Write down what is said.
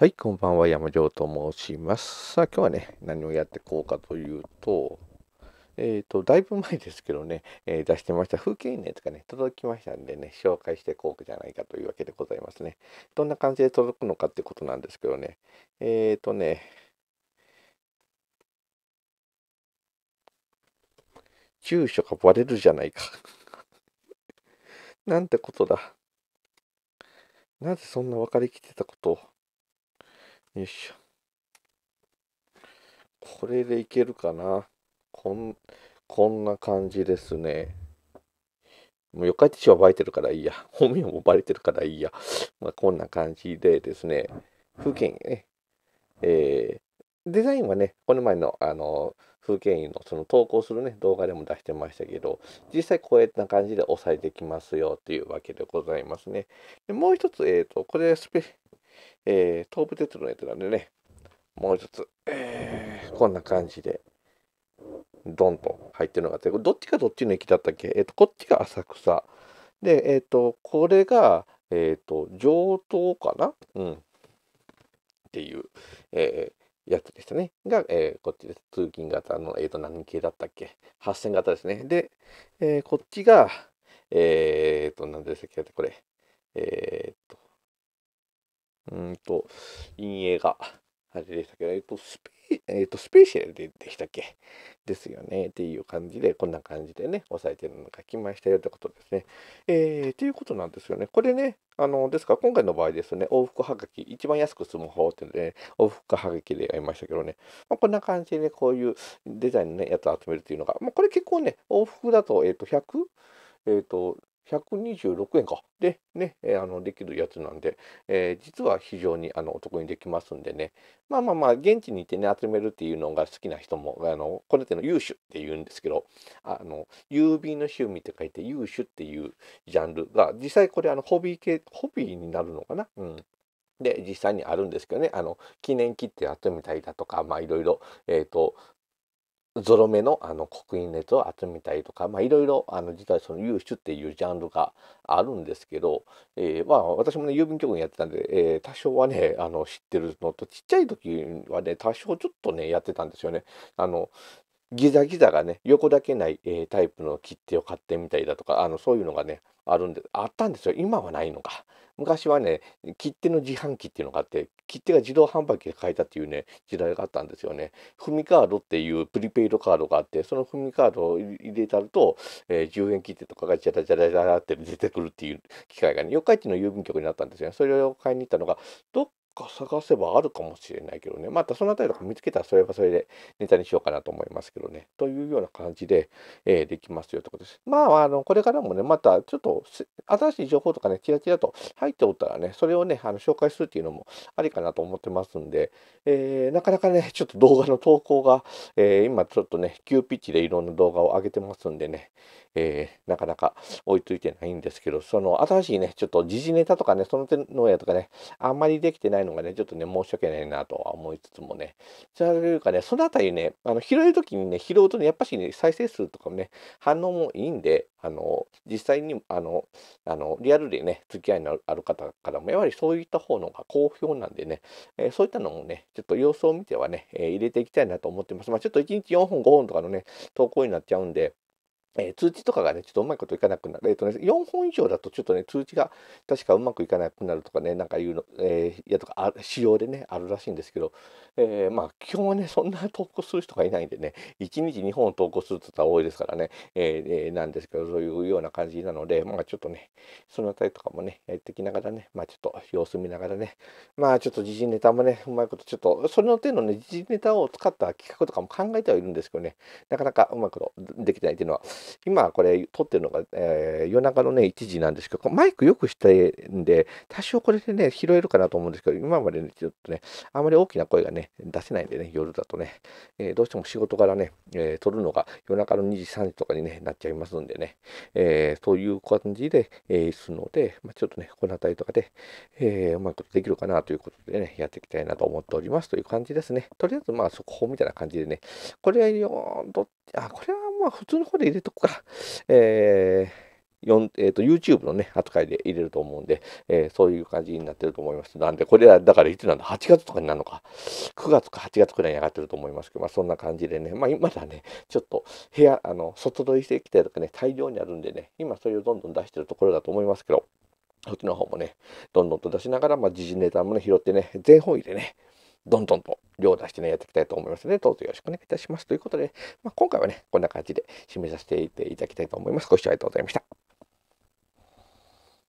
はい、こんばんは、山城と申します。さあ、今日はね、何をやってこうかというと、えっ、ー、と、だいぶ前ですけどね、えー、出してました風景ねとかね、届きましたんでね、紹介してこうじゃないかというわけでございますね。どんな感じで届くのかってことなんですけどね、えっ、ー、とね、住所がバレるじゃないかなんてことだ。なぜそんな分かりきってたことを。よいしょ。これでいけるかな。こん、こんな感じですね。もう、四日市はバレてるからいいや。本名もバレてるからいいや。まあ、こんな感じでですね。風景ね。えー、デザインはね、この前の、あの、風景印のその投稿するね、動画でも出してましたけど、実際こういった感じで押さえてきますよっていうわけでございますね。でもう一つ、えっ、ー、と、これスペ、えー、東武鉄道のやつなんでね、もう一つ、えー、こんな感じで、ドンと入ってるのがあって、どっちがどっちの駅だったっけえっ、ー、と、こっちが浅草。で、えっ、ー、と、これが、えっ、ー、と、上等かなうん。っていう、えー、やつでしたね。が、えー、こっちです。通勤型の、えっ、ー、と、何系だったっけ ?8000 型ですね。で、えー、こっちが、えっ、ー、と、何でしたっけこれ。えっ、と、うんと、陰影が、あれでしたけど、えっと、スペ、えっと、スペーシャルででしたっけですよね。っていう感じで、こんな感じでね、押さえてるのが書きましたよってことですね。えー、っていうことなんですよね。これね、あの、ですから、今回の場合ですね、往復はがき、一番安く済む方っていうので、ね、往復はがきでやりましたけどね、まあ、こんな感じで、ね、こういうデザインの、ね、やつを集めるっていうのが、まあ、これ結構ね、往復だと、えっ、ー、と、100? えっ、ー、と、126円か。で、ね、えー、あの、できるやつなんで、えー、実は非常にあのお得にできますんでね。まあまあまあ、現地に行ってね、集めるっていうのが好きな人も、あの、これっての融種って言うんですけど、あの、郵便の趣味って書いて融種っていうジャンルが、実際これあの、ホビー系、ホビーになるのかなうん。で、実際にあるんですけどね、あの、記念切手集めたりだとか、まあいろいろ、えっ、ー、と、ゾロ目のあの刻印列を集めたりとか、まあ、いろいろあの実はその有種っていうジャンルがあるんですけど、えー、まあ私もね郵便局にやってたんで、えー、多少はねあの知ってるのとちっちゃい時はね多少ちょっとねやってたんですよね。あのギザギザがね横だけない、えー、タイプの切手を買ってみたりだとかあのそういうのがねあるんであったんですよ今はないのか昔はね切手の自販機っていうのがあって切手が自動販売機で買えたっていうね時代があったんですよね踏みカードっていうプリペイドカードがあってその踏みカードを入れたると、えー、10円切手とかがジャラジャラジャラって出てくるっていう機械がね四日市の郵便局にあったんですよねそれを買いに行ったのがどっ探せばあるかもしれないけどねまたその辺りとか見つけたらそれはそれでネタにしようかなと思いますけどねというような感じで、えー、できますよということですまああのこれからもねまたちょっと新しい情報とかねチラチラと入っておったらねそれをねあの紹介するっていうのもありかなと思ってますんで、えー、なかなかねちょっと動画の投稿が、えー、今ちょっとね急ピッチでいろんな動画を上げてますんでね、えー、なかなか追いついてないんですけどその新しいねちょっと時事ネタとかねその手のやとかねあんまりできてないのがね、ちょっとね、申し訳ないなとは思いつつもね、そうかね、そのあたりね、あの拾えるときにね、拾うとね、やっぱしね、再生数とかもね、反応もいいんで、あの、実際に、あの、あのリアルでね、付き合いのある方からも、やはりそういった方のが好評なんでね、えー、そういったのもね、ちょっと様子を見てはね、えー、入れていきたいなと思ってます。まあ、ちょっと1日4本、5本とかのね、投稿になっちゃうんで、えー、通知とかがね、ちょっとうまいこといかなくなる。えっ、ー、とね、4本以上だとちょっとね、通知が確かうまくいかなくなるとかね、なんかいうの、えー、やとかあ、仕様でね、あるらしいんですけど、えー、まあ、基本はね、そんな投稿する人がいないんでね、1日2本投稿するって言ったら多いですからね、えー、えー、なんですけど、そういうような感じなので、まあ、ちょっとね、そのあたりとかもね、やってきながらね、まあ、ちょっと様子見ながらね、まあ、ちょっと時事ネタもね、うまいこと、ちょっと、その手のね、時事ネタを使った企画とかも考えてはいるんですけどね、なかなかうまいことできないっていうのは、今これ撮ってるのが、えー、夜中のね、1時なんですけど、マイクよくしてんで、多少これでね、拾えるかなと思うんですけど、今までね、ちょっとね、あまり大きな声がね、出せないんでね、夜だとね、えー、どうしても仕事からね、えー、撮るのが夜中の2時、3時とかに、ね、なっちゃいますんでね、えー、そういう感じで、えー、すので、まあ、ちょっとね、この辺りとかで、えー、うまいことできるかなということでね、やっていきたいなと思っておりますという感じですね。とりあえず、まあ、速報みたいな感じでね、これを、どあ、これはまあ普通の方で入れとくか。えー4えーと、と YouTube のね、扱いで入れると思うんで、えー、そういう感じになってると思います。なんで、これはだからいつなんだ、8月とかになるのか、9月か8月くらいに上がってると思いますけど、まあそんな感じでね、まあ今だね、ちょっと部屋、あの、外取りしてきたりとかね、大量にあるんでね、今それをどんどん出してるところだと思いますけど、そっちの方もね、どんどんと出しながら、まあ時事ネタもね、拾ってね、全方位でね、どんどんと量出してね、やっていきたいと思いますので、どうぞよろしくお願いいたします。ということで、まあ、今回はね、こんな感じで締めさせていただきたいと思います。ご視聴ありがとうございました。